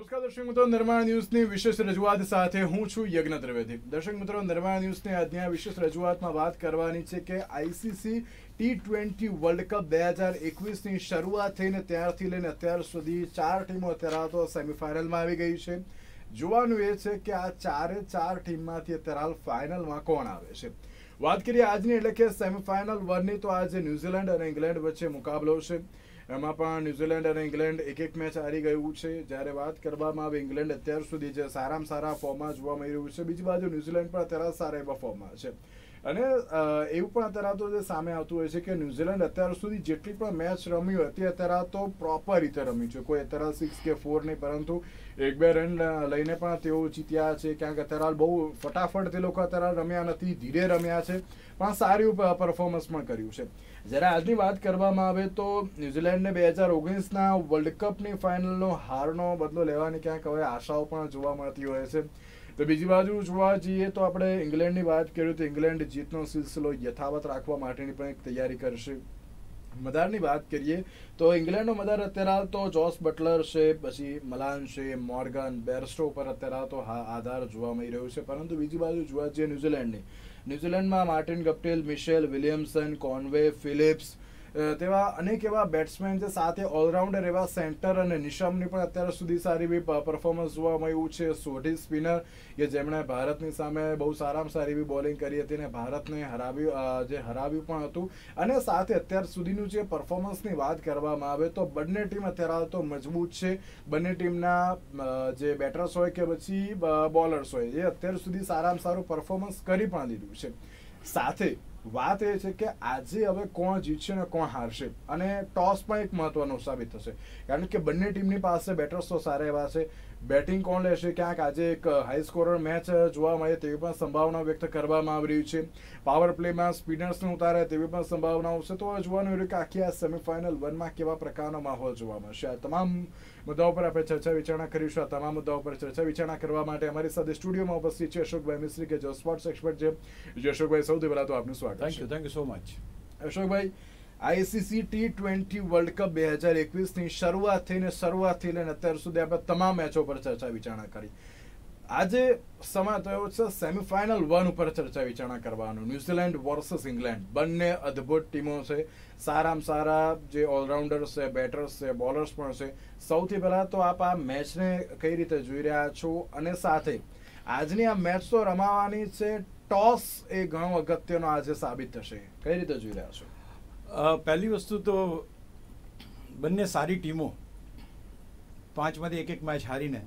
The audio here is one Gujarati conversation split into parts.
નમસ્કાર દર્શક મિત્રો નિર્માણ ન્યૂઝની વિશેષ રજૂઆત સાથે હું છું યજ્ઞ ત્રિવેદી દર્શક મિત્રો નિર્માણ ન્યૂઝની આજની આ વિશેષ રજૂઆતમાં વાત કરવાની છે કે ICC T twenty world cup બે હજાર એકવીસની શરૂઆત થઈને ત્યારથી લઈને અત્યાર સુધી ચાર ટીમો અત્યારે તો સેમિફાઇનલમાં આવી ગઈ છે જોવાનું એ છે કે આ ચારે ચાર ટીમમાંથી અત્યારે હાલ ફાઇનલમાં કોણ આવે છે વાત કરીએ આજની એટલે કે સેમિફાઇનલ વનની તો આજે ન્યૂઝીલેન્ડ અને ઇંગ્લેન્ડ વચ્ચે મુકાબલો છે એમાં પણ ન્યુઝીલેન્ડ અને ઇંગ્લેન્ડ એક એક મેચ હારી ગયું છે જ્યારે વાત કરવામાં આવે ઇંગ્લેન્ડ અત્યાર સુધી જે સારામાં સારા ફોર્મમાં જોવા મળી રહ્યું છે બીજી બાજુ ન્યુઝીલેન્ડ પણ અત્યારે સારા એવા ફોર્મમાં છે અને એવું પણ અત્યારે તો સામે આવતું હોય છે કે ન્યુઝીલેન્ડ અત્યાર સુધી જેટલી પણ મેચ રમી હતી અત્યારે તો પ્રોપર રીતે રમી છે કોઈ અત્યારે સિક્સ કે ફોર નહીં પરંતુ એક બે રન લઈને પણ તેઓ જીત્યા છે ક્યાંક અત્યારે બહુ ફટાફટ તે લોકો અત્યારે રમ્યા નથી ધીરે રમ્યા છે પણ સારું પરફોર્મન્સ પણ કર્યું છે જ્યારે આજની વાત કરવામાં આવે તો ન્યુઝીલેન્ડને બે હજાર ઓગણીસના વર્લ્ડ કપની ફાઇનલનો હારનો બદલો લેવાની ક્યાંક હવે આશાઓ પણ જોવા મળતી હોય છે તો બીજી બાજુ જોવા જઈએ તો આપણે ઇંગ્લેન્ડની વાત કરીએ તો ઇંગ્લેન્ડ જીતનો સિલસિલો યથાવત રાખવા માટેની પણ એક તૈયારી કરશે મદારની વાત કરીએ તો ઇંગ્લેન્ડનો મદાર અત્યારે હાલ તો જોસ બટલર છે પછી મલાન છે મોર્ગન બેરસ્ટો ઉપર અત્યારે હાલ તો આધાર જોવા મળી રહ્યો છે પરંતુ બીજી બાજુ જોવા જઈએ ન્યુઝીલેન્ડની ન્યુઝીલેન્ડમાં Martin Guptill Mitchell Williamson Conway Phillips તેવા અનેક એવા બેટ્સમેન છે સાથે ઓલરાઉન્ડર એવા સેન્ટર અને નિશમની પણ અત્યાર સુધી સારી એવી પરફોર્મન્સ જોવા મળ્યું છે સોઢી સ્પિનર કે જેમણે ભારતની સામે બહુ સારામાં સારી એવી બોલિંગ કરી હતી અને ભારતને હરાવ્યું જે હરાવ્યું પણ હતું અને સાથે અત્યાર સુધીનું જે પરફોર્મન્સની વાત કરવામાં આવે તો બંને ટીમ અત્યારે તો મજબૂત છે બંને ટીમના જે બેટર્સ હોય કે પછી બોલર્સ હોય એ અત્યાર સુધી સારામાં સારું પરફોર્મન્સ કરી પણ લીધું છે સાથે વાત એ છે કે આજે હવે કોણ જીતશે અને કોણ હારશે અને ટોસ પણ એક મહત્વનો સાબિત થશે કારણ કે બંને ટીમની પાસે બેટર્સ તો સારા એવા છે બેટિંગ કોણ લેશે ક્યાંક આજે એક હાઈ સ્કોરર મેચ જોવા મળે તેવી પણ સંભાવના વ્યક્ત કરવામાં આવી રહી છે પાવર પ્લેમાં સ્પિનર્સને ઉતારે તેવી પણ સંભાવનાઓ છે તો જોવાનું રહ્યું કે આખી આ સેમિફાઇનલ વનમાં કેવા પ્રકારનો માહોલ જોવા મળશે આ તમામ મુદ્દાઓ પર આપણે ચર્ચા વિચારણા કરીશું આ તમામ મુદ્દાઓ પર ચર્ચા વિચારણા કરવા માટે અમારી સાથે સ્ટુડિયોમાં ઉપસ્થિત છે અશોકભાઈ મિસ્ત્રી કે જો સ્પોર્ટ્સ એક્સપર્ટ છે અશોકભાઈ સૌથી પહેલાં તો આપનું સ્વાગત thank you thank you so much અશોકભાઈ ICC T twenty world cup બે હજાર એકવીસની શરૂઆત થઈને શરૂઆત થઈ લઈને અત્યાર સુધી આપણે તમામ મેચો પર ચર્ચા વિચારણા કરી આજે સમય થયો છે સેમિફાઇનલ વન ઉપર ચર્ચા વિચારણા કરવાનું ન્યુઝીલેન્ડ વર્સસ ઇંગ્લેન્ડ બંને અદ્ભુત ટીમો છે સારામાં સારા જે ઓલરાઉન્ડર્સ છે બેટર્સ છે બોલર્સ પણ છે સૌથી પહેલાં તો આપ આ મેચને કઈ રીતે જોઈ રહ્યા છો અને સાથે આજની આ મેચ તો રમાવાની છે ટોસ એ ઘણો અગત્યનો આજે સાબિત થશે કઈ રીતે જોઈ રહ્યા છો પહેલી વસ્તુ તો બંને સારી ટીમો પાંચમાંથી એક એક મેચ હારીને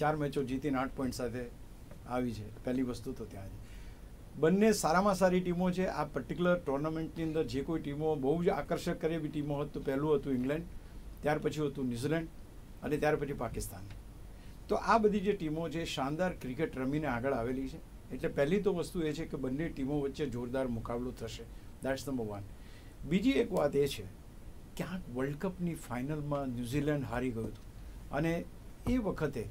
ચાર મેચો જીતીને આઠ પોઈન્ટ સાથે આવી છે પહેલી વસ્તુ તો ત્યાં છે બંને સારામાં સારી ટીમો છે આ પર્ટિક્યુલર ટુર્નામેન્ટની અંદર જે કોઈ ટીમો બહુ જ આકર્ષક કરે એવી ટીમો હોત પહેલું હતું ઇંગ્લેન્ડ ત્યાર પછી હતું ન્યૂઝીલેન્ડ અને ત્યાર પછી પાકિસ્તાન તો આ બધી જે ટીમો છે શાનદાર ક્રિકેટ રમીને આગળ આવેલી છે એટલે પહેલી તો વસ્તુ એ છે કે બંને ટીમો વચ્ચે જોરદાર મુકાબલો થશે દેટ્સ નંબર વન બીજી એક વાત એ છે ક્યાંક વર્લ્ડ કપની ફાઇનલમાં ન્યૂઝીલેન્ડ હારી ગયું હતું અને એ વખતે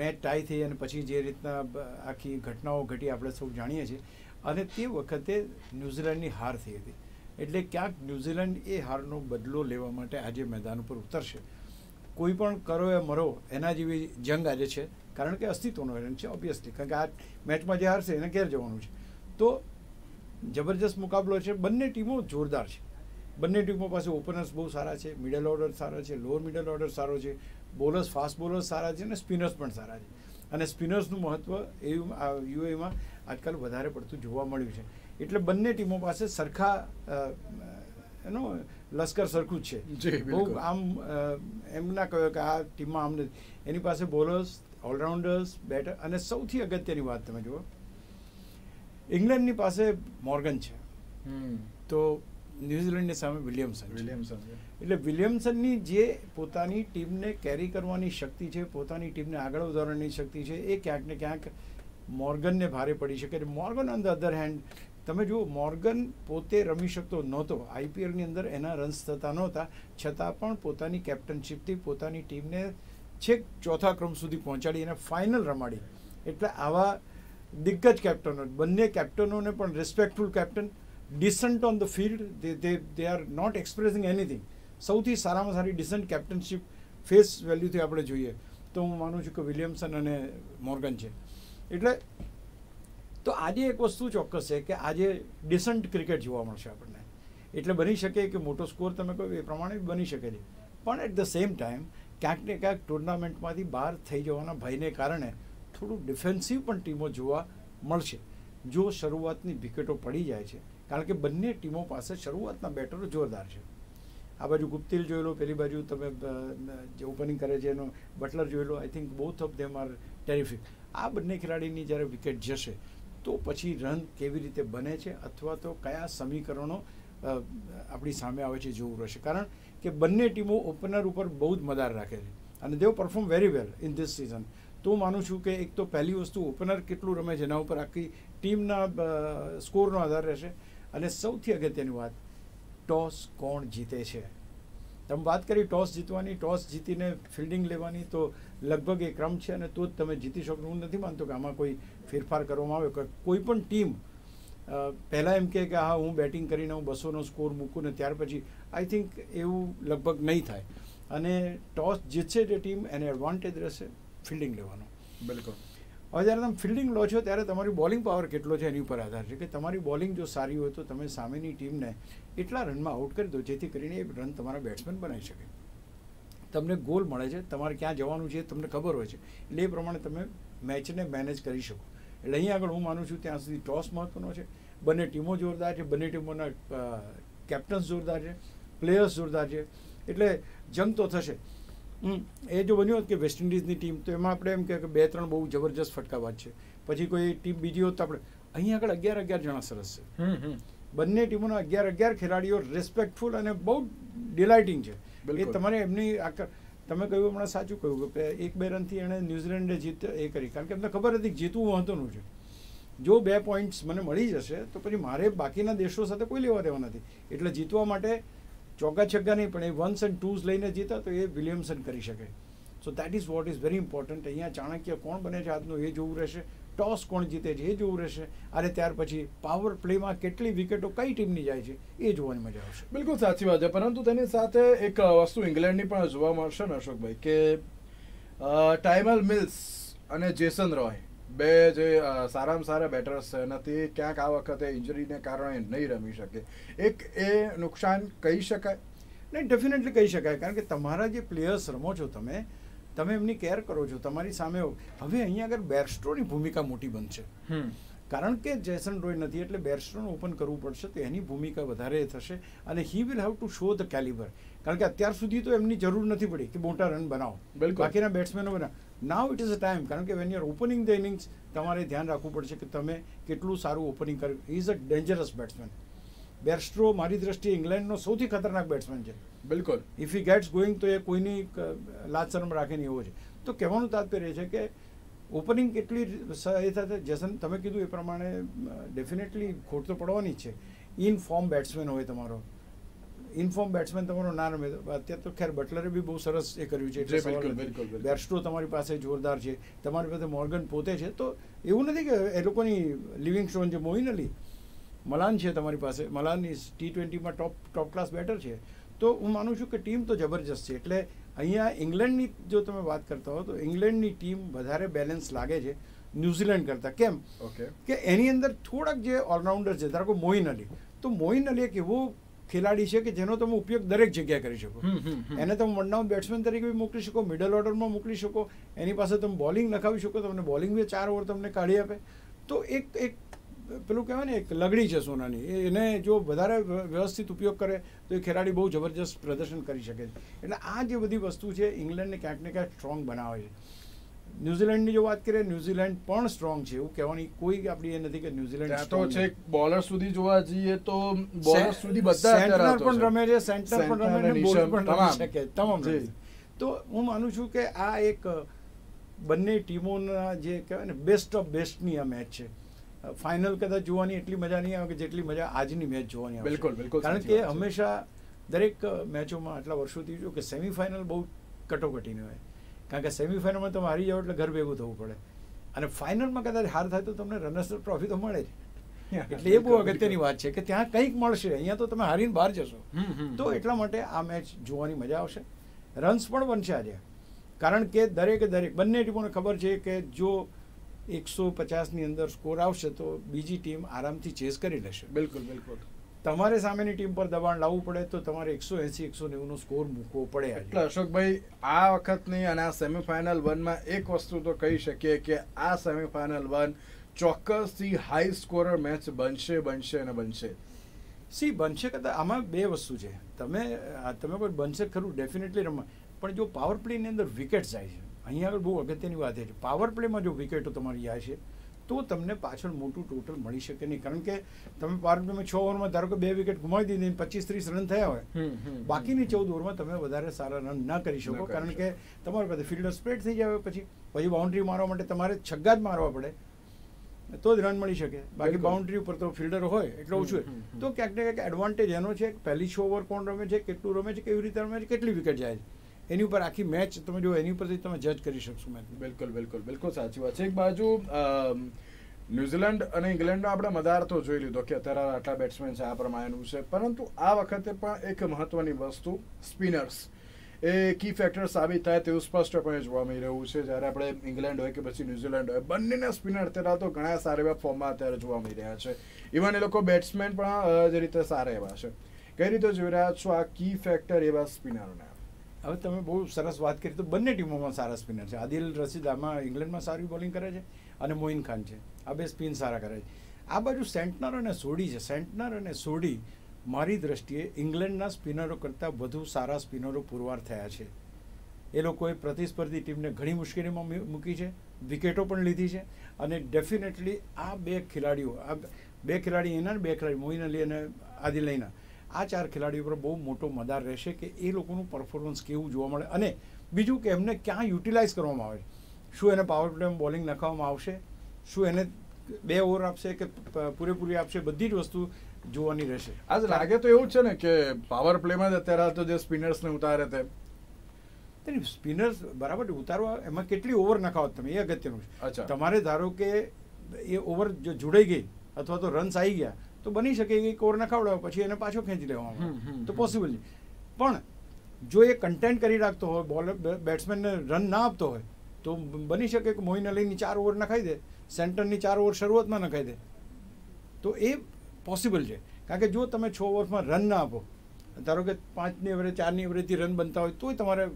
મેચ ટાઈ થઈ અને પછી જે રીતના આખી ઘટનાઓ ઘટી આપણે સૌ જાણીએ છીએ અને તે વખતે ન્યૂઝીલેન્ડની હાર થઈ હતી એટલે ક્યાંક ન્યૂઝીલેન્ડ એ હારનો બદલો લેવા માટે આજે મેદાન ઉપર ઉતરશે કોઈ પણ કરો એ મરો એના જેવી જંગ આજે છે કારણ કે અસ્તિત્વનો એરન છે ઓબ્વિયસલી કારણ કે આ મેચમાં જે હારશે એને ઘેર જવાનું છે તો જબરજસ્ત મુકાબલો છે બંને ટીમો જોરદાર છે બંને ટીમો પાસે ઓપનર્સ બહુ સારા છે મિડલ ઓર્ડર સારા છે લોઅર મિડલ ઓર્ડર સારો છે બોલર્સ ફાસ્ટ બોલર્સ સારા છે અને સ્પિનર્સ પણ સારા છે અને સ્પિનર્સનું મહત્ત્વ એ યુએમાં આજકાલ વધારે પડતું જોવા મળ્યું છે એટલે બંને ટીમો પાસે સરખા એનો લશ્કર સરખું જ છે બહુ આમ એમ ના કહ્યું કે આ ટીમમાં આમ એની પાસે બોલર્સ ઓલરાઉન્ડર્સ બેટર અને સૌથી અગત્યની વાત તમે જુઓ ઇંગ્લેન્ડની પાસે મોર્ગન છે તો ન્યૂઝીલેન્ડની સામે વિલિયમસન વિલિયમસન એટલે વિલિયમસનની જે પોતાની ટીમને કેરી કરવાની શક્તિ છે પોતાની ટીમને આગળ વધારવાની શક્તિ છે એ ક્યાંક ને ક્યાંક મોર્ગનને ભારે પડી શકે Morgan on the other hand તમે જુઓ મોર્ગન પોતે રમી શકતો નહોતો આઈપીએલની અંદર એના રન્સ થતા નહોતા છતાં પણ પોતાની કેપ્ટનશીપથી પોતાની ટીમને છેક ચોથા ક્રમ સુધી પહોંચાડી અને ફાઇનલ રમાડી એટલે આવા દિગ્ગજ કેપ્ટનો બંને કેપ્ટનોને પણ respectful captain decent on the field they they are not expressing anything સૌથી સારામાં સારી ડિસન્ટ કેપ્ટનશીપ ફેસ વેલ્યુથી આપણે જોઈએ તો હું માનું છું કે વિલિયમસન અને મોર્ગન છે એટલે તો આજે એક વસ્તુ ચોક્કસ છે કે આજે ડિસન્ટ ક્રિકેટ જોવા મળશે આપણને એટલે બની શકે કે મોટો સ્કોર તમે કહો એ પ્રમાણે બની શકે છે પણ એટ ધ સેમ ટાઈમ ક્યાંક ને ક્યાંક ટુર્નામેન્ટમાંથી બહાર થઈ જવાના ભયને કારણે થોડું ડિફેન્સિવ પણ ટીમો જોવા મળશે જો શરૂઆતની વિકેટો પડી જાય છે કારણ કે બંને ટીમો પાસે શરૂઆતના બેટરો જોરદાર છે આ બાજુ ગુપ્તિલ જોઈ લો પેલી બાજુ તમે જે ઓપનિંગ કરે છે એનો બટલર જોઈ લો I think both of them are terrific આ બંને ખેલાડીની જ્યારે વિકેટ જશે તો પછી રન કેવી રીતે બને છે અથવા તો કયા સમીકરણો આપણી સામે આવે છે જોવું રહેશે કારણ કે બંને ટીમો ઓપનર ઉપર બહુ જ મદાર રાખે છે અને they've perform very well in this season તો હું માનું છું કે એક તો પહેલી વસ્તુ ઓપનર કેટલું રમે છે એના ઉપર આખી ટીમના સ્કોરનો આધાર રહેશે અને સૌથી અગત્યની વાત ટોસ કોણ જીતે છે તમે વાત કરી ટોસ જીતવાની ટોસ જીતીને ફિલ્ડિંગ લેવાની તો લગભગ એ ક્રમ છે અને તો જ તમે જીતી શકો હું નથી માનતો કે આમાં કોઈ ફેરફાર કરવામાં આવ્યો કે કોઈ પણ ટીમ પહેલાં એમ કહે કે હા હું બેટિંગ કરીને હું બસોનો સ્કોર મૂકું ને ત્યાર પછી આઈ થિંક એવું લગભગ નહીં થાય અને ટોસ જીતશે તે ટીમ એને એડવાન્ટેજ રહેશે ફિલ્ડિંગ લેવાનો બિલકુલ હવે જ્યારે તમે ફિલ્ડિંગ લો છો ત્યારે તમારી બોલિંગ પાવર કેટલો છે એની ઉપર આધાર છે કે તમારી બોલિંગ જો સારી હોય તો તમે સામેની ટીમને એટલા રનમાં આઉટ કરી દો જેથી કરીને એ રન તમારા બેટ્સમેન બનાવી શકે તમને ગોલ મળે છે તમારે ક્યાં જવાનું છે તમને ખબર હોય છે એટલે એ પ્રમાણે તમે મેચને મેનેજ કરી શકો એટલે અહીં આગળ હું માનું છું ત્યાં સુધી ટોસ મહત્વનો છે બંને ટીમો જોરદાર છે બંને ટીમોના કેપ્ટન્સ જોરદાર છે પ્લેયર્સ જોરદાર છે એટલે જંગ તો થશે એ જો બન્યું હોત કે વેસ્ટ ઇન્ડિઝની ટીમ તો એમાં આપણે એમ કે બે ત્રણ બહુ જબરજસ્ત ફટકાવાત છે પછી કોઈ ટીમ બીજી હોત તો આપણે અહીં આગળ અગિયાર અગિયાર જણા સરસ છે બંને ટીમોના અગિયાર અગિયાર ખેલાડીઓ રેસ્પેક્ટફુલ અને બહુ ડિલાઇટિંગ છે એ તમારે એમની તમે કહ્યું હમણાં સાચું કહ્યું કે એક બે રનથી એણે ન્યૂઝીલેન્ડે જીત એ કરી કારણ કે એમને ખબર હતી કે જીતવું મહત્વનું છે જો બે પોઈન્ટ્સ મને મળી જશે તો પછી મારે બાકીના દેશો સાથે કોઈ લેવા દેવા નથી એટલે જીતવા માટે ચોગ્ગા છગ્ગા નહીં પણ એ વન્સ એન્ડ ટૂઝ લઈને જીતા તો એ વિલિયમસન કરી શકે so that is what is very important અહીંયા ચાણક્ય કોણ બને છે આજનું એ જોવું રહેશે ટોસ કોણ જીતે છે એ જોવું રહેશે અને ત્યાર પછી પાવર પ્લેમાં કેટલી વિકેટો કઈ ટીમની જાય છે એ જોવાની મજા આવશે બિલકુલ સાચી વાત છે પરંતુ તેની સાથે એક વસ્તુ ઇંગ્લેન્ડની પણ જોવા મળશે ને અશોકભાઈ કે ટાઈમલ મિલ્સ અને જેસન રોય બે જે સારામાં સારા બેટર્સ નથી ક્યાંક આ વખતે ઇન્જરીને કારણે નહીં રમી શકે એક એ નુકસાન કહી શકાય નહીં ડેફિનેટલી કહી શકાય કારણ કે તમારા જે પ્લેયર્સ રમો છો તમે તમે એમની કેર કરો છો તમારી સામે હવે અહીંયા આગળ બેરસ્ટ્રોની ભૂમિકા મોટી બનશે કારણ કે જેસન રોય નથી એટલે બેરસ્ટોન ઓપન કરવું પડશે તો એની ભૂમિકા વધારે થશે અને he will have to show the calibre કારણ કે અત્યાર સુધી તો એમની જરૂર નથી પડી કે મોટા રન બનાવો બાકીના બેટ્સમેનો બનાવો now it is a time કારણ કે when you opening the innings તમારે ધ્યાન રાખવું પડશે કે તમે કેટલું સારું ઓપનિંગ કર્યું is a dangerous batsman Bairstow મારી દ્રષ્ટિએ ઇંગ્લેન્ડનો સૌથી ખતરનાક બેટ્સમેન છે બિલકુલ ઇફ હી ગેટ્સ ગોઈંગ તો એ કોઈની લાચરમ રાખે નહીં એવો છે તો કહેવાનું તાત્પર્ય છે કે ઓપનિંગ કેટલી એ સાથે જેસન તમે કીધું એ પ્રમાણે ડેફિનેટલી ખોટ તો પડવાની જ છે ઇન ફોર્મ બેટ્સમેન હોય તમારો ઇન્ફોર્મ બેટ્સમેન તમારો ના રમે અત્યારે તો ખેર બટલરે બી બહુ સરસ એ કર્યું છે એટલે બેરસ્ટો તમારી પાસે જોરદાર છે તમારી પાસે મોર્ગન પોતે છે તો એવું નથી કે એ લોકોની લિવિંગ સ્ટોન જે મોહિન અલી મલાન છે તમારી પાસે મલાન ઇઝ ટી ટ્વેન્ટીમાં ટોપ ટોપ ક્લાસ બેટર છે તો હું માનું છું કે ટીમ તો જબરજસ્ત છે એટલે અહીંયા ઇંગ્લેન્ડની જો તમે વાત કરતા હો તો ઇંગ્લેન્ડની ટીમ વધારે બેલેન્સ લાગે છે ન્યુઝીલેન્ડ કરતાં કેમ ઓકે કે એની અંદર થોડાક જે ઓલરાઉન્ડર છે ધારો કે મોઇન અલી તો મોઇન અલી એક એવો ખેલાડી છે કે જેનો તમે ઉપયોગ દરેક જગ્યાએ કરી શકો એને તમે વન ડાઉન બેટ્સમેન તરીકે બી મોકલી શકો મિડલ ઓર્ડરમાં મોકલી શકો એની પાસે તમે બોલિંગ નખાવી શકો તમને બોલિંગ બી ચાર ઓવર તમને કાઢી આપે તો એક એક પેલું કહેવાય ને એક લગડી છે સોનાની એને જો વધારે વ્યવસ્થિત ઉપયોગ કરે તો એ ખેલાડી બહુ જબરજસ્ત પ્રદર્શન કરી શકે છે એટલે આ જે બધી વસ્તુ છે ઇંગ્લેન્ડને ક્યાંક ને ક્યાંક સ્ટ્રોંગ બનાવે છે ન્યુઝીલેન્ડની જો વાત કરીએ ન્યુઝીલેન્ડ પણ સ્ટ્રોંગ છે એવું કહેવાની કોઈ આપણી એ નથી કે ન્યુઝીલેન્ડ તો છે બોલર સુધી જોવા જઈએ તો બોલર સુધી બધા સેન્ટર પણ રમે છે સેન્ટર પણ રમે છે બોલર પણ રમી શકે તમામ તો હું માનું છું કે આ એક બંને ટીમોના જે કહેવાય ને બેસ્ટ ઓફ બેસ્ટની આ મેચ છે ફાઇનલ કદાચ જોવાની એટલી મજા નહીં આવે કે જેટલી મજા આજની મેચ જોવાની આવે બિલકુલ બિલકુલ કારણ કે હંમેશા દરેક મેચોમાં આટલા વર્ષોથી જો કે સેમિફાઇનલ બહુ કટોકટીની હોય કારણ કે સેમિફાઇનલમાં તમે હારી જાઓ એટલે ઘર ભેગું થવું પડે અને ફાઇનલમાં કદાચ હાર થાય તો તમને રનર્સ ટ્રોફી તો મળે જ એટલે એ બહુ અગત્યની વાત છે કે ત્યાં કંઈક મળશે અહીંયા તો તમે હારીને બહાર જશો તો એટલા માટે આ મેચ જોવાની મજા આવશે રન્સ પણ બનશે આજે કારણ કે દરેકે દરેક બંને ટીમોને ખબર છે કે જો એકસો પચાસની અંદર સ્કોર આવશે તો બીજી ટીમ આરામથી ચેઝ કરી લેશે બિલકુલ બિલકુલ તમારે સામેની ટીમ પર દબાણ લાવવું પડે તો તમારે એકસો એસી એકસો નેવુંનો સ્કોર મૂકવો પડે એટલે અશોકભાઈ આ વખતની અને આ સેમિફાઇનલ વનમાં એક વસ્તુ તો કહી શકીએ કે આ સેમિફાઇનલ વન ચોક્કસથી હાઈ સ્કોરર મેચ બનશે બનશે અને બનશે સી બનશે કદાચ આમાં બે વસ્તુ છે તમે તમે કોઈ બનશે ખરું ડેફિનેટલી રમવા પણ જો પાવર પ્લેની અંદર વિકેટ જાય છે અહીંયા આગળ બહુ અગત્યની વાત છે પાવર પ્લેમાં જો વિકેટો તમારી જાય છે તો તમને પાછળ મોટું ટોટલ મળી શકે નહીં કારણ કે તમે પાર્ટમાં છ ઓવરમાં ધારો કે બે વિકેટ ગુમાવી દીધી પચીસ ત્રીસ રન થયા હોય બાકીની ચૌદ ઓવરમાં તમે વધારે સારા રન ના કરી શકો કારણ કે તમારી પાસે ફિલ્ડર સ્પ્રેડ થઈ જાય પછી પછી બાઉન્ડ્રી મારવા માટે તમારે છગ્ગા જ મારવા પડે તો જ રન મળી શકે બાકી બાઉન્ડ્રી ઉપર તો ફિલ્ડર હોય એટલે ઓછું તો ક્યાંક ને ક્યાંક એડવાન્ટેજ એનો છે પહેલી છ ઓવર કોણ રમે છે કેટલું રમે છે કેવી રીતે રમે છે કેટલી વિકેટ જાય છે એની ઉપર આખી મેચ તમે જો એની ઉપરથી તમે જજ કરી શકશો મેચ બિલકુલ બિલકુલ બિલકુલ સાચી વાત છે એક બાજુ ન્યુઝીલેન્ડ અને ઇંગ્લેન્ડનો આપણે મદાર તો જોઈ લીધો કે અત્યારે આટલા બેટ્સમેન છે આ પ્રમાણેનું છે પરંતુ આ વખતે પણ એક મહત્વની વસ્તુ સ્પિનર્સ એ કી ફેક્ટર સાબિત થાય તેવું સ્પષ્ટપણે જોવા મળી રહ્યું છે જ્યારે આપણે ઇંગ્લેન્ડ હોય કે પછી ન્યુઝીલેન્ડ હોય બંનેના સ્પિનર અત્યારે તો ઘણા સારા એવા ફોર્મમાં અત્યારે જોવા મળી રહ્યા છે ઇવન એ લોકો બેટ્સમેન પણ જે રીતે સારા એવા છે કઈ રીતે જોઈ રહ્યા છો આ કી ફેક્ટર એવા સ્પિનરના હવે તમે બહુ સરસ વાત કરી તો બંને ટીમોમાં સારા સ્પિનર છે આદિલ રશીદ આમાં ઇંગ્લેન્ડમાં સારી બોલિંગ કરે છે અને મોઇન ખાન છે આ બે સ્પિન સારા કરે છે આ બાજુ સેન્ટનર અને સોડી છે સેન્ટનર અને સોડી મારી દ્રષ્ટિએ ઇંગ્લેન્ડના સ્પિનરો કરતાં વધુ સારા સ્પિનરો પુરવાર થયા છે એ લોકોએ પ્રતિસ્પર્ધી ટીમને ઘણી મુશ્કેલીમાં મૂકી છે વિકેટો પણ લીધી છે અને ડેફિનેટલી આ બે ખેલાડીઓ આ બે ખેલાડી એના બે ખેલાડી મોઇન અલી અને આદિલઈના આ ચાર ખેલાડીઓ પર બહુ મોટો મદાર રહેશે કે એ લોકોનું પરફોર્મન્સ કેવું જોવા મળે અને બીજું કે એમને ક્યાં યુટિલાઇઝ કરવામાં આવે શું એને પાવર પ્લેમાં બોલિંગ નાખવામાં આવશે શું એને બે ઓવર આપશે કે પૂરેપૂરી આપશે બધી જ વસ્તુ જોવાની રહેશે આજ લાગે તો એવું છે ને કે પાવર પ્લેમાં જ અત્યારે તો જે સ્પિનર્સને ઉતારે તે સ્પિનર્સ બરાબર ઉતારવા એમાં કેટલી ઓવર નખાવો તમે એ અગત્યનું છે તમારે ધારો કે એ ઓવર જો જોડાઈ ગઈ અથવા તો રન્સ આવી ગયા તો બની શકે એ કોર નખાવડાવે પછી એને પાછો ખેંચી લેવામાં તો પોસિબલ નહીં પણ જો એ કન્ટેન્ટ કરી રાખતો હોય બોલર બેટ્સમેનને રન ના આપતો હોય તો બની શકે કે મોઇન અલીની ચાર ઓવર નખાઈ દે સેન્ટરની ચાર ઓવર શરૂઆતમાં નખાઈ દે તો એ પોસિબલ છે કારણ કે જો તમે છ ઓવરમાં રન ના આપો ધારો કે પાંચની ઓવરે ચારની ઓવરેથી રન બનતા હોય તોય તમારે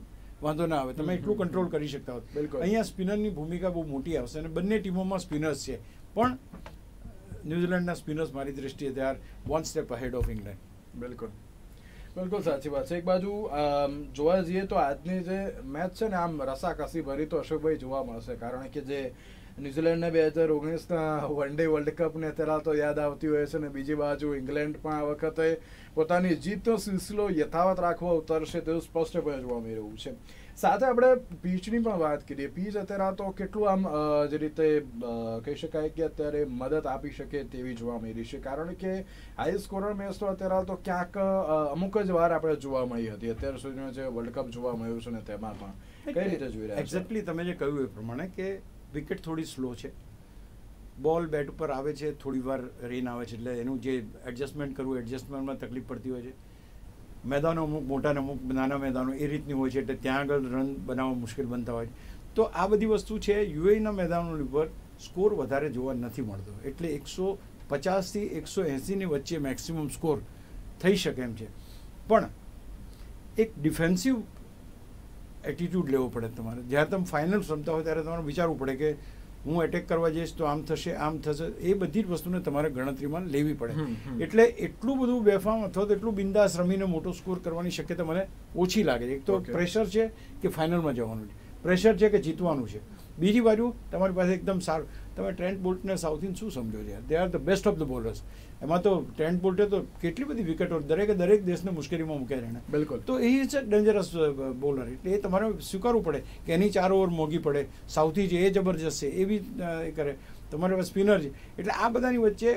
વાંધો ના આવે તમે એટલું કંટ્રોલ કરી શકતા બિલકુલ અહીંયા સ્પિનરની ભૂમિકા બહુ મોટી આવશે અને બંને ટીમોમાં સ્પિનર્સ છે પણ ન્યૂઝીલેન્ડના સ્પિનર્સ મારી દ્રષ્ટિએ they are one step ahead of England બિલકુલ બિલકુલ સાચી વાત છે એક બાજુ જોવા જઈએ તો આજની જે મેચ છે ને આમ રસાકસી ભરી તો અશોકભાઈ જોવા મળશે કારણ કે જે ન્યુઝીલેન્ડને બે હજાર ઓગણીસના વન ડે વર્લ્ડ કપને અત્યારે તો યાદ આવતી હોય છે ને બીજી બાજુ ઇંગ્લેન્ડ પણ આ વખતે પોતાની જીતનો સિલસિલો યથાવત રાખવા ઉતરશે તેવું સ્પષ્ટપણે જોવા મળી રહ્યું છે સાથે આપણે પીચની પણ વાત કરીએ પીચ અત્યારે આ તો કેટલું આમ જે રીતે કહી શકાય કે અત્યારે મદદ આપી શકે તેવી જોવા મળી છે કારણ કે હાઈ સ્કોરર મેચ તો અત્યારે તો ક્યાંક અમુક જ વાર આપણે જોવા મળી હતી અત્યાર સુધીનો જે વર્લ્ડ કપ જોવા મળ્યો છે ને તેમાં પણ કઈ રીતે જોઈ રહ્યા એક્ઝેક્ટલી તમે જે કહ્યું એ પ્રમાણે કે વિકેટ થોડી સ્લો છે બોલ બેટ ઉપર આવે છે થોડી વાર રેન આવે છે એટલે એનું જે એડજસ્ટમેન્ટ કરવું એડજસ્ટમેન્ટમાં તકલીફ પડતી હોય છે મેદાનો અમુક મોટા અમુક નાના મેદાનો એ રીતની હોય છે એટલે ત્યાં આગળ રન બનાવવા મુશ્કેલ બનતા હોય તો આ બધી વસ્તુ છે યુએઈના મેદાનો ઉપર સ્કોર વધારે જોવા નથી મળતો એટલે એકસો પચાસથી એકસો એંસીની વચ્ચે મેક્સિમમ સ્કોર થઈ શકે એમ છે પણ એક ડિફેન્સિવ એટીટ્યૂડ લેવો પડે તમારે જ્યારે તમે ફાઇનલ રમતા હોય ત્યારે તમારે વિચારવું પડે કે હું એટેક કરવા જઈશ તો આમ થશે આમ થશે એ બધી જ વસ્તુને તમારે ગણતરીમાં લેવી પડે એટલે એટલું બધું બેફામ અથવા તો એટલું બિંદાસ રમીને મોટો સ્કોર કરવાની શક્યતા મને ઓછી લાગે છે એક તો પ્રેશર છે કે ફાઇનલમાં જવાનું છે પ્રેશર છે કે જીતવાનું છે બીજી બાજુ તમારી પાસે એકદમ સારું તમે ટ્રેન્ટ બોલ્ટને સાઉથીન શું સમજો છો they are the best of the bowlers એમાં તો ટ્રેન્ટ બોલ્ટે તો કેટલી બધી વિકેટો દરેકે દરેક દેશને મુશ્કેલીમાં મૂક્યા એને બિલકુલ તો એ છે અ ડેન્જરસ બોલર એટલે એ તમારે સ્વીકારવું પડે કે એની ચાર ઓવર મોંઘી પડે સાઉથી જે એ જબરજસ્ત છે એ બી એ કરે તમારે પાસે સ્પિનર છે એટલે આ બધાની વચ્ચે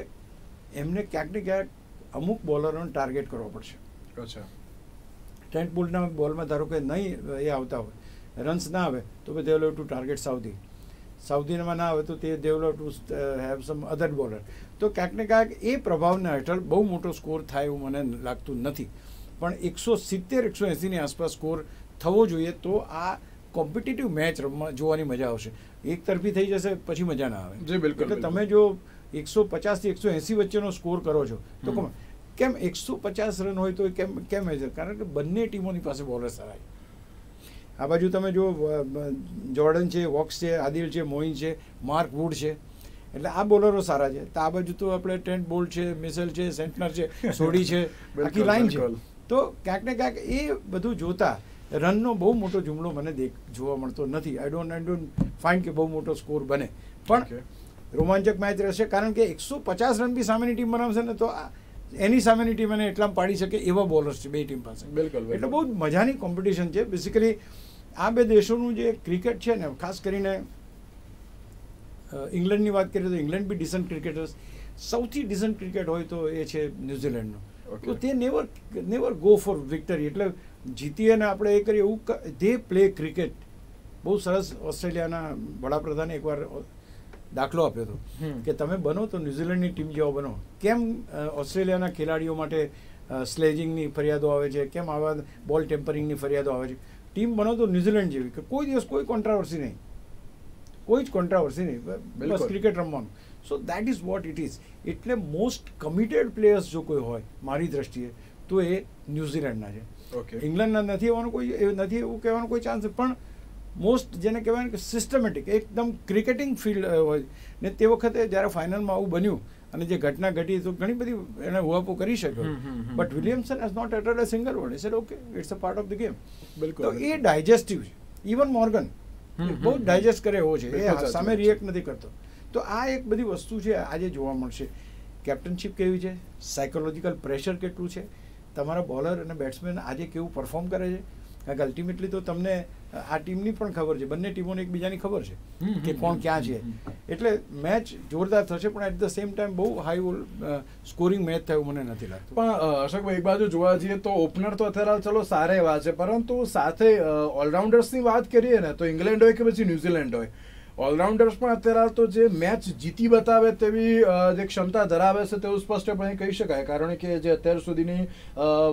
એમને ક્યાંક ને ક્યાંક અમુક બોલરોને ટાર્ગેટ કરવો પડશે અચ્છા ટ્રેન્ટ બોલ્ટના બોલમાં ધારો કે નહીં એ આવતા હોય રન્સ ના આવે તો પછી દે ટુ ટાર્ગેટ સાઉથી સાઉદીમાં ના આવે તો તે develop to have some other bowler તો ક્યાંક ને ક્યાંક એ પ્રભાવના હેઠળ બહુ મોટો સ્કોર થાય એવું મને લાગતું નથી પણ એકસો સિત્તેર એકસો એંસીની આસપાસ સ્કોર થવો જોઈએ તો આ કોમ્પિટિટિવ મેચ જોવાની મજા આવશે એક તરફી થઈ જશે પછી મજા ના આવે જી બિલકુલ એટલે તમે જો એકસો પચાસથી એકસો એંસી વચ્ચેનો સ્કોર કરો છો તો કેમ એકસો પચાસ રન હોય તો કેમ કેમ મેજર કારણ કે બંને ટીમોની પાસે બોલર સારા છે આ બાજુ તમે જો જોર્ડન છે વોક્સ છે આદિલ છે મોઇન છે માર્ક વુડ છે એટલે આ બોલરો સારા છે તો આ બાજુ તો આપણે ટેન્ટ બોલ્ટ છે મિસેલ છે સેન્ટનર છે સોડી છે આખી લાઈન છે તો ક્યાંક ને ક્યાંક એ બધું જોતા રનનો બહુ મોટો જુમલો મને દેખ જોવા મળતો નથી I don't I don't find કે બહુ મોટો સ્કોર બને પણ રોમાંચક મેચ રહેશે કારણ કે એકસો પચાસ રન બી સામેની ટીમ બનાવશે ને તો એની સામેની ટીમ એને એટલા પાડી શકે એવા બોલર્સ છે બે ટીમ પાસે બિલકુલ એટલે બહુ મજાની કોમ્પિટિશન છે બેસિકલી આ બે દેશોનું જે ક્રિકેટ છે ને ખાસ કરીને ઇંગ્લેન્ડની વાત કરીએ તો ઇંગ્લેન્ડ બી ડિસન્ટ ક્રિકેટર્સ સૌથી ડિસન્ટ ક્રિકેટ હોય તો એ છે ન્યુઝીલેન્ડનો તો તે never never go for victory એટલે જીતીએ ને આપણે એ કરીએ એવું ધે પ્લે ક્રિકેટ બહુ સરસ ઓસ્ટ્રેલિયાના વડાપ્રધાને એકવાર દાખલો આપ્યો હતો કે તમે બનો તો ન્યુઝીલેન્ડની ટીમ જેવો બનો કેમ ઓસ્ટ્રેલિયાના ખેલાડીઓ માટે સ્લેજિંગની ફરિયાદો આવે છે કેમ આવા બોલ ટેમ્પરિંગની ફરિયાદો આવે છે ટીમ બનો તો ન્યુઝીલેન્ડ જેવી કે કોઈ દિવસ કોઈ કોન્ટ્રાવર્સી નહીં કોઈ જ કોન્ટ્રાવર્સી નહીં બસ ક્રિકેટ રમવાનું so that is what it is એટલે મોસ્ટ કમિટેડ પ્લેયર્સ જો કોઈ હોય મારી દ્રષ્ટિએ તો એ ન્યુઝીલેન્ડના છે ઓકે ઇંગ્લેન્ડના નથી આવવાનું કોઈ નથી એવું કહેવાનો કોઈ ચાન્સ પણ મોસ્ટ જેને કહેવાય કે સિસ્ટમેટિક એકદમ ક્રિકેટિંગ ફિલ્ડ હોય ને તે વખતે જ્યારે ફાઇનલમાં આવું બન્યું અને જે ઘટના ઘટી તો ઘણી બધી એને હુઆપો કરી શક્યો બટ વિલિયમસન હેઝ નોટ એટેડ a single word said okay it's a part of the game બિલકુલ તો એ ડાયજેસ્ટિવ છે ઇવન મોર્ગન બહુ ડાયજેસ્ટ કરે એવો છે એ સામે રિએક્ટ નથી કરતો તો આ એક બધી વસ્તુ છે આજે જોવા મળશે કેપ્ટનશીપ કેવી છે સાયકોલોજીકલ પ્રેશર કેટલું છે તમારા બોલર અને બેટ્સમેન આજે કેવું પરફોર્મ કરે છે કારણ કે અલ્ટિમેટલી તો તમને આ ટીમની પણ ખબર છે બંને ટીમોને એકબીજાની ખબર છે કે કોણ ક્યાં છે એટલે મેચ જોરદાર થશે પણ એટ ધ સેમ ટાઈમ બહુ હાઈ સ્કોરિંગ મેચ થયું મને નથી લાગતું પણ અશોકભાઈ એક બાજુ જોવા જઈએ તો ઓપનર તો અત્યારે ચલો સારા એવા છે પરંતુ સાથે ઓલરાઉન્ડર્સની વાત કરીએ ને તો ઇંગ્લેન્ડ હોય કે પછી ન્યુઝીલેન્ડ હોય ઓલરાઉન્ડર્સમાં અત્યારે તો જે મેચ જીતી બતાવે તેવી જે ક્ષમતા ધરાવે છે તેવું સ્પષ્ટપણે કહી શકાય કારણ કે જે અત્યાર સુધીની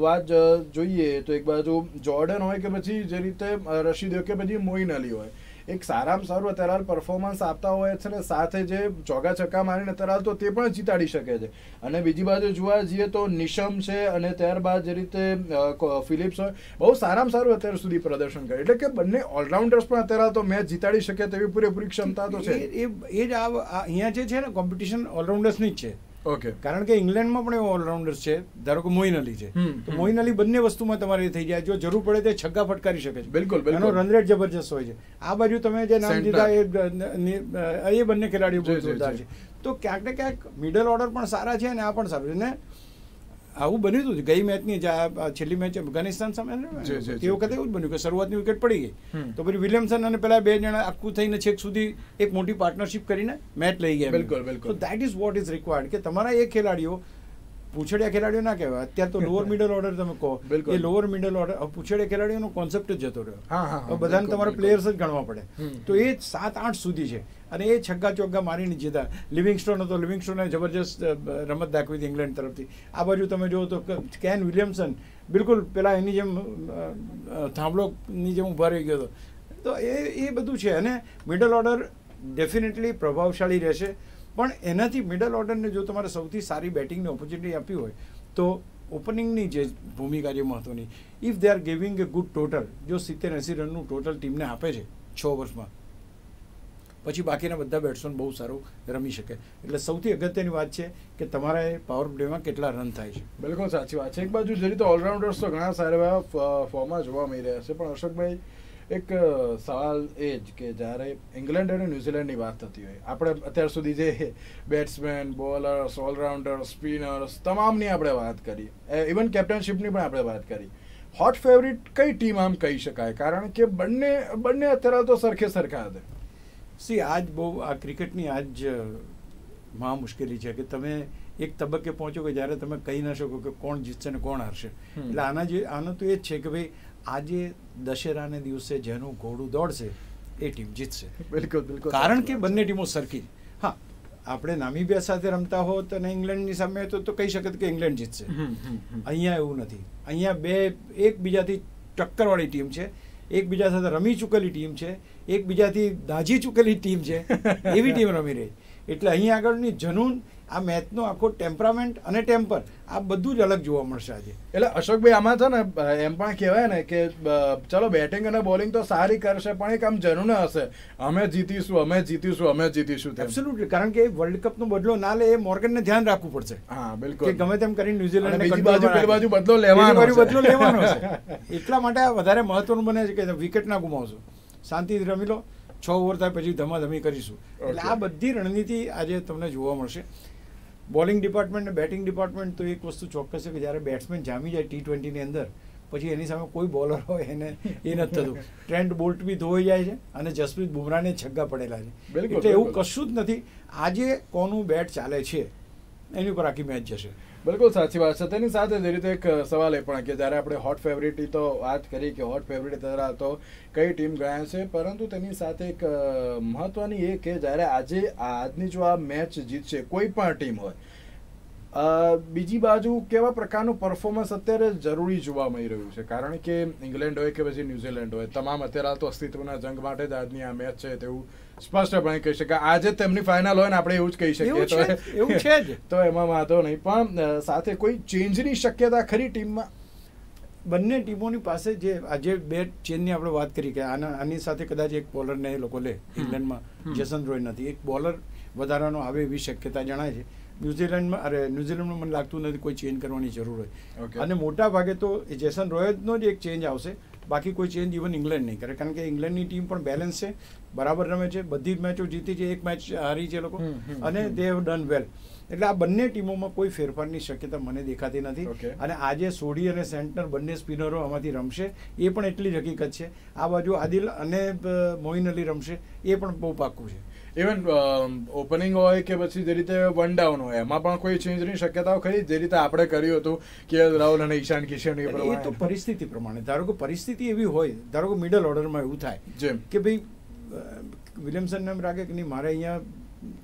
વાત જોઈએ તો એક બાજુ જોર્ડન હોય કે પછી જે રીતે રશીદ હોય કે પછી મોઇન અલી હોય એક સારામાં સારું અત્યારે પરફોર્મન્સ આપતા હોય છે ને સાથે જે ચોગા છક્કા મારીને અત્યારે તો તે પણ જીતાડી શકે છે અને બીજી બાજુ જોવા જઈએ તો નિશમ છે અને ત્યારબાદ જે રીતે ફિલિપ્સ હોય બહુ સારામાં સારું અત્યાર સુધી પ્રદર્શન કરે એટલે કે બંને ઓલરાઉન્ડર્સ પણ અત્યારે તો મેચ જીતાડી શકે તેવી પૂરેપૂરી ક્ષમતા તો છે એ જ આ અહીંયા જે છે ને કોમ્પિટિશન ઓલરાઉન્ડર્સની જ છે ઓકે કારણ કે ઇંગ્લેન્ડમાં પણ એવો ઓલરાઉન્ડર્સ છે ધારો કે મોઇન અલી છે તો મોઇન અલી બંને વસ્તુમાં તમારે થઈ જાય જો જરૂર પડે તે છગ્ગા ફટકારી શકે છે બિલકુલ એનો રન રેટ જબરજસ્ત હોય છે આ બાજુ તમે જે નામ દીધા એ બંને ખેલાડીઓ બહુ છે તો ક્યાંક ને ક્યાંક મિડલ ઓર્ડર પણ સારા છે અને આ પણ સારું છે ને આવું બન્યું હતું ગઈ મેચની છેલ્લી મેચ અફઘાનિસ્તાન સામે તે વખતે એવું જ બન્યું કે શરૂઆતની વિકેટ પડી ગઈ તો પછી વિલિયમસન અને પેલા બે જણા આખું થઈને છેક સુધી એક મોટી પાર્ટનરશિપ કરીને મેચ લઈ ગયા બિલકુલ બિલકુલ that is what is required કે તમારા એ ખેલાડીઓ પૂછડિયા ખેલાડીઓ ના કહેવાય અત્યારે તો લોઅર મિડલ ઓર્ડર તમે કહો એ લોઅર મિડલ ઓર્ડર પૂછડિયા ખેલાડીઓનો કોન્સેપ્ટ જ જતો રહ્યો બધાને તમારે પ્લેયર્સ જ ગણવા પડે તો એ સાત આઠ સુધી છે અને એ છગ્ગા ચોગ્ગા મારીને જીતા લિવિંગસ્ટોન હતો લિવિંગસ્ટોને જબરજસ્ત રમત દાખવી હતી ઇંગ્લેન્ડ તરફથી આ બાજુ તમે જુઓ તો કેન વિલિયમસન બિલકુલ પેલા એની જેમ થાંભલોની જેમ ઉભા રહી ગયો હતો તો એ એ બધું છે અને મિડલ ઓર્ડર ડેફિનેટલી પ્રભાવશાળી રહેશે પણ એનાથી મિડલ ઓર્ડરને જો તમારે સૌથી સારી બેટિંગની ઓપોર્ચ્યુનિટી આપી હોય તો ઓપનિંગની જે ભૂમિકા જે મહત્વની if they are giving a good total જો સિત્તેર એંસી રનનું ટોટલ ટીમને આપે છે છ વર્ષમાં પછી બાકીના બધા બેટ્સમેન બહુ સારું રમી શકે એટલે સૌથી અગત્યની વાત છે કે તમારા પાવર પ્લેમાં કેટલા રન થાય છે બિલકુલ સાચી વાત છે એક બાજુ જરી તો ઓલરાઉન્ડર્સ તો ઘણા સારા એવા ફોર્મમાં જોવા મળી રહ્યા છે પણ અશોકભાઈ એક સવાલ એ જ કે જ્યારે ઇંગ્લેન્ડ અને ન્યુઝીલેન્ડની વાત થતી હોય આપણે અત્યાર સુધી જે બેટ્સમેન બોલર્સ ઓલરાઉન્ડર સ્પિનર્સ તમામની આપણે વાત કરી ઇવન કેપ્ટનશીપની પણ આપણે વાત કરી હોટ ફેવરિટ કઈ ટીમ આમ કહી શકાય કારણ કે બંને બંને અત્યારે તો સરખે સરખા હતા સી આજ બહુ આ ક્રિકેટની આજ મહા મુશ્કેલી છે કે તમે એક તબક્કે પહોંચો કે જ્યારે તમે કહી ના શકો કે કોણ જીતશે ને કોણ હારશે એટલે આના જે આનો તો એ જ છે કે ભાઈ આજે દશેરાને દિવસે જેનું ઘોડું દોડશે એ ટીમ જીતશે બિલકુલ બિલકુલ કારણ કે બંને ટીમો સરખી હા આપણે નામીબિયા સાથે રમતા હોત અને ઇંગ્લેન્ડની સામે તો તો કહી શકત કે ઇંગ્લેન્ડ જીતશે અહીંયા એવું નથી અહીંયા બે એકબીજાથી ટક્કરવાળી ટીમ છે એકબીજા સાથે રમી ચૂકેલી ટીમ છે એકબીજાથી દાજી ચૂકેલી ટીમ છે એવી ટીમ રમી રહી એટલે અહીંયા આગળની જનૂન આ મેથનો આખો ટેમ્પરામેન્ટ અને ટેમ્પર આ બધું જ અલગ જોવા મળશે આજે એટલે અશોકભાઈ આમાં છે ને એમ પણ કહેવાય ને કે ચલો બેટિંગ અને બોલિંગ તો સારી કરશે પણ એક આમ જરૂર હશે અમે જીતીશું અમે જીતીશું અમે જીતીશું એબ્સોલ્યુટલી કારણ કે વર્લ્ડ કપનો બદલો ના લે એ મોર્ગનને ધ્યાન રાખવું પડશે હા બિલકુલ કે ગમે તેમ કરીને ન્યૂઝીલેન્ડ બીજી બાજુ પેલી બાજુ બદલો લેવાનો બદલો લેવાનો છે એટલા માટે આ વધારે મહત્વનું બને છે કે વિકેટ ના ગુમાવશો શાંતિથી રમી લો છ ઓવર થાય પછી ધમાધમી કરીશું એટલે આ બધી રણનીતિ આજે તમને જોવા મળશે બોલિંગ ડિપાર્ટમેન્ટ અને બેટિંગ ડિપાર્ટમેન્ટ તો એક વસ્તુ ચોક્કસ છે કે જ્યારે બેટ્સમેન જામી જાય ટી ટ્વેન્ટીની અંદર પછી એની સામે કોઈ બોલર હોય એને એ નથી થતું ટ્રેન્ડ બોલ્ટ બી ધોઈ જાય છે અને જસપ્રીત બુમરાને છગ્ગા પડેલા છે એટલે એવું કશું જ નથી આજે કોનું બેટ ચાલે છે એની ઉપર આખી મેચ જશે બિલકુલ સાચી વાત છે તેની સાથે જ રીતે એક સવાલ એ પણ કે જ્યારે આપણે હોટ ફેવરિટી તો વાત કરી કે હોટ ફેવરિટ દ્વારા તો કઈ ટીમ ગયા છે પરંતુ તેની સાથે એક મહત્વની એ કે જ્યારે આજે આજની જો આ મેચ જીતશે કોઈ પણ ટીમ હોય બીજી બાજુ કેવા પ્રકારનું પરફોર્મન્સ અત્યારે જરૂરી જોવા મળી રહ્યું છે કારણ કે ઇંગ્લેન્ડ હોય કે પછી ન્યુઝીલેન્ડ હોય તમામ અત્યારે તો અસ્તિત્વના જંગ માટે જ આજની આ મેચ છે તેવું સ્પષ્ટપણે કહી શકાય આજે તેમની ફાઇનલ હોય ને આપણે એવું જ કહી શકીએ એવું છે જ તો એમાં વાંધો નહીં પણ સાથે કોઈ ચેન્જની શક્યતા ખરી ટીમમાં બંને ટીમોની પાસે જે આજે બે ચેનની આપણે વાત કરી કે આના આની સાથે કદાચ એક બોલરને એ લોકો લે ઇંગ્લેન્ડમાં જેસન રોય નથી એક બોલર વધારાનો આવે એવી શક્યતા જણાય છે ન્યુઝીલેન્ડમાં અરે ન્યુઝીલેન્ડમાં મને લાગતું નથી કોઈ ચેન્જ કરવાની જરૂર હોય અને મોટા ભાગે તો જેસન રોયનો જ એક ચેન્જ આવશે બાકી કોઈ ચેન્જ ઇવન ઇંગ્લેન્ડ નહીં કરે કારણ કે ઇંગ્લેન્ડની ટીમ પણ બેલેન્સ છે બરાબર રમે છે બધી જ મેચો જીતી છે એક મેચ હારી છે લોકો અને દે હેવ ડન વેલ એટલે આ બંને ટીમોમાં કોઈ ફેરફારની શક્યતા મને દેખાતી નથી અને આજે સોઢી અને સેન્ટર બંને સ્પિનરો આમાંથી રમશે એ પણ એટલી જ હકીકત છે આ બાજુ આદિલ અને મોઇન અલી રમશે એ પણ બહુ પાક્કું છે ઇવન ઓપનિંગ um, હોય કે પછી જે રીતે વન ડાઉન હોય એમાં પણ કોઈ ચેન્જની શક્યતાઓ ખરી જે રીતે આપણે કર્યું હતું કે રાહુલ અને ઈશાન કિશન એ તો પરિસ્થિતિ પ્રમાણે ધારો કે પરિસ્થિતિ એવી હોય ધારો કે મિડલ ઓર્ડરમાં એવું થાય જેમ કે ભાઈ વિલિયમસન એમ રાખે કે નહીં મારે અહીંયા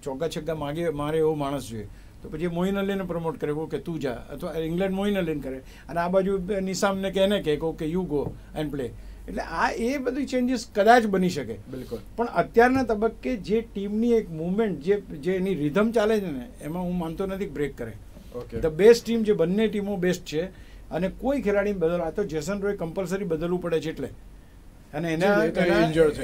ચોગ્ગા છગ્ગા માગે મારે એવો માણસ જોઈએ તો પછી મોઇન અલીને પ્રમોટ કરે કે તું જા અથવા ઇંગ્લેન્ડ મોઇન અલીને કરે અને આ બાજુ નિશામને કે એને કહે કે યુ ગો એન્ડ પ્લે એટલે આ એ બધું ચેન્જીસ કદાચ બની શકે બિલકુલ પણ અત્યારના તબક્કે જે ટીમની એક મુવમેન્ટ જે જે એની રિધમ ચાલે છે ને એમાં હું માનતો નથી બ્રેક કરે ઓકે ધ બેસ્ટ ટીમ જે બંને ટીમો બેસ્ટ છે અને કોઈ ખેલાડીને બદલ તો જેસન રોય કમ્પલસરી બદલવું પડે છે એટલે અને એના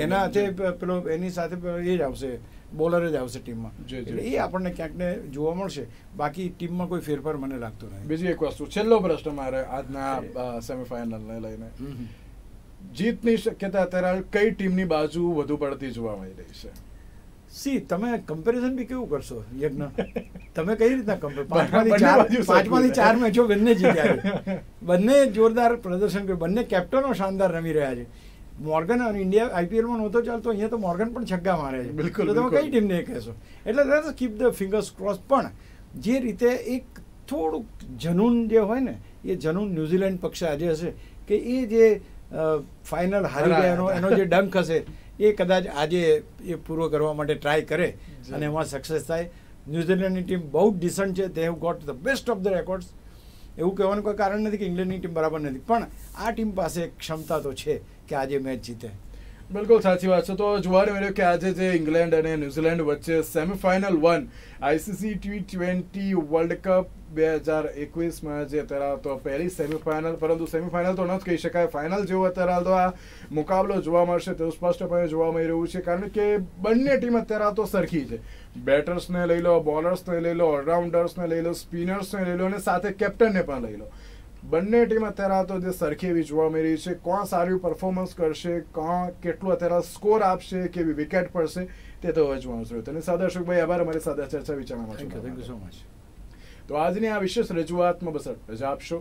એના હાથે પેલો એની સાથે એ જ આવશે બોલર જ આવશે ટીમમાં એટલે એ આપણને ક્યાંક ને જોવા મળશે બાકી ટીમમાં કોઈ ફેરફાર મને લાગતો નથી બીજી એક વસ્તુ છેલ્લો પ્રશ્ન મારે આજના ને લઈને જીતની શક્યતા અત્યારે કઈ ટીમની બાજુ વધુ પડતી જોવા મળી રહી છે સી તમે કમ્પેરિઝન બી કેવું કરશો યજ્ઞ તમે કઈ રીતના પાંચમાંથી ચાર મેચો બંને જીત્યા બંને જોરદાર પ્રદર્શન કર્યું બંને કેપ્ટનો શાનદાર રમી રહ્યા છે મોર્ગન અને ઇન્ડિયા આઈપીએલમાં નહોતો ચાલતો અહીંયા તો મોર્ગન પણ છગ્ગા મારે છે બિલકુલ તમે કઈ ટીમને કહેશો એટલે કીપ ધ ફિંગર્સ ક્રોસ પણ જે રીતે એક થોડુંક જનૂન જે હોય ને એ જનૂન ન્યૂઝીલેન્ડ પક્ષે આજે હશે કે એ જે ફાઇનલ હારી ગયાનો એનો જે ડંક હશે એ કદાચ આજે એ પૂરો કરવા માટે ટ્રાય કરે અને એમાં સક્સેસ થાય ન્યુઝીલેન્ડની ટીમ બહુ ડિસન્ટ છે they have got the best of the records એવું કહેવાનું કોઈ કારણ નથી કે ઇંગ્લેન્ડની ટીમ બરાબર નથી પણ આ ટીમ પાસે ક્ષમતા તો છે કે આજે મેચ જીતે બિલકુલ સાચી વાત છે તો જોવાનું રહ્યું કે આજે જે ઇંગ્લેન્ડ અને ન્યુઝીલેન્ડ વચ્ચે semifinal one ICC T twenty world cup બે હજાર એકવીસમાં જે અત્યારે આવતો પહેલી સેમિફાઇનલ પરંતુ સેમિફાઇનલ તો ન જ કહી શકાય ફાઇનલ જેવો અત્યારે હાલ તો આ મુકાબલો જોવા મળશે તેવું સ્પષ્ટપણે જોવા મળી રહ્યું છે કારણ કે બંને ટીમ અત્યારે આ તો સરખી છે બેટર્સને લઈ લો બોલર્સને લઈ લો ઓલરાઉન્ડર્સને લઈ લો સ્પિનર્સને લઈ લો અને સાથે કેપ્ટનને પણ લઈ લો બંને ટીમ અત્યારે આ તો જે સરખી એવી જોવા મળી છે કોણ સારું પરફોર્મન્સ કરશે કોણ કેટલું અત્યારે સ્કોર આપશે કેવી વિકેટ પડશે તે તો હવે જોવાનું છે તેની સાથે અશોકભાઈ આભાર અમારી સાથે ચર્ચા વિચારણા થેન્ક યુ સો મચ તો આજની આ વિશેષ રજૂઆતમાં બસ રજા આપશો